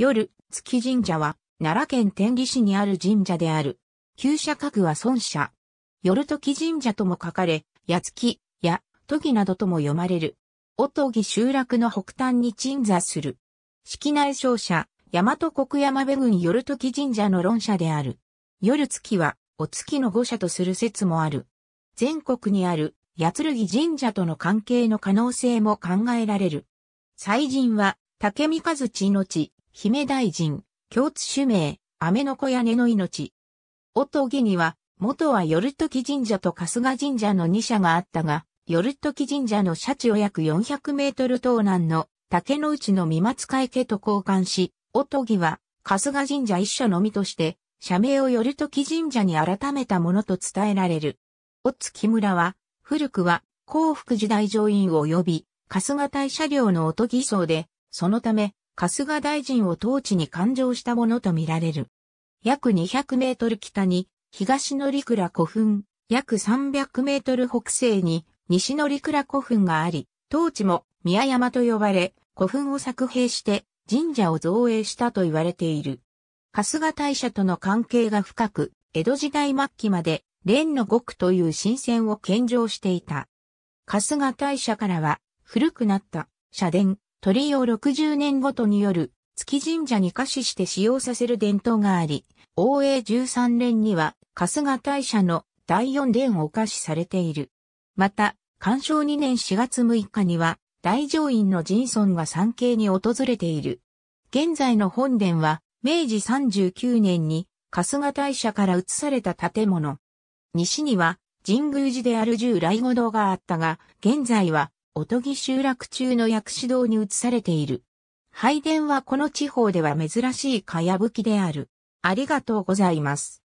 夜、月神社は、奈良県天理市にある神社である。旧社格は孫社。夜時神社とも書かれ、八月、や、時などとも読まれる。おとぎ集落の北端に鎮座する。式内商社、大和国山部郡夜時神社の論社である。夜月は、お月の御社とする説もある。全国にある、八剣神社との関係の可能性も考えられる。祭神は、竹三和地の地、姫大臣、共通主名、雨の小屋根の命。おとぎには、元は夜時神社と春日神社の2社があったが、夜時神社の社地を約400メートル東南の竹の内の三松会家と交換し、おとぎは春日神社一社のみとして、社名を夜時神社に改めたものと伝えられる。お木村は、古くは、幸福時代上院及び、春日大社領のおとぎ僧で、そのため、春日大臣を当地に勘定したものとみられる。約200メートル北に東の陸倉古墳、約300メートル北西に西の陸倉古墳があり、当地も宮山と呼ばれ、古墳を作兵して神社を造営したと言われている。春日大社との関係が深く、江戸時代末期まで、蓮の極という神仙を献上していた。春日大社からは、古くなった社殿、鳥居を60年ごとによる月神社に下死して使用させる伝統があり、応永13年には春日大社の第四殿を貸しされている。また、干渉2年4月6日には大乗院の神尊が参詣に訪れている。現在の本殿は明治39年に春日大社から移された建物。西には神宮寺である従来五堂があったが、現在はおとぎ集落中の薬師堂に移されている。拝殿はこの地方では珍しいかやぶきである。ありがとうございます。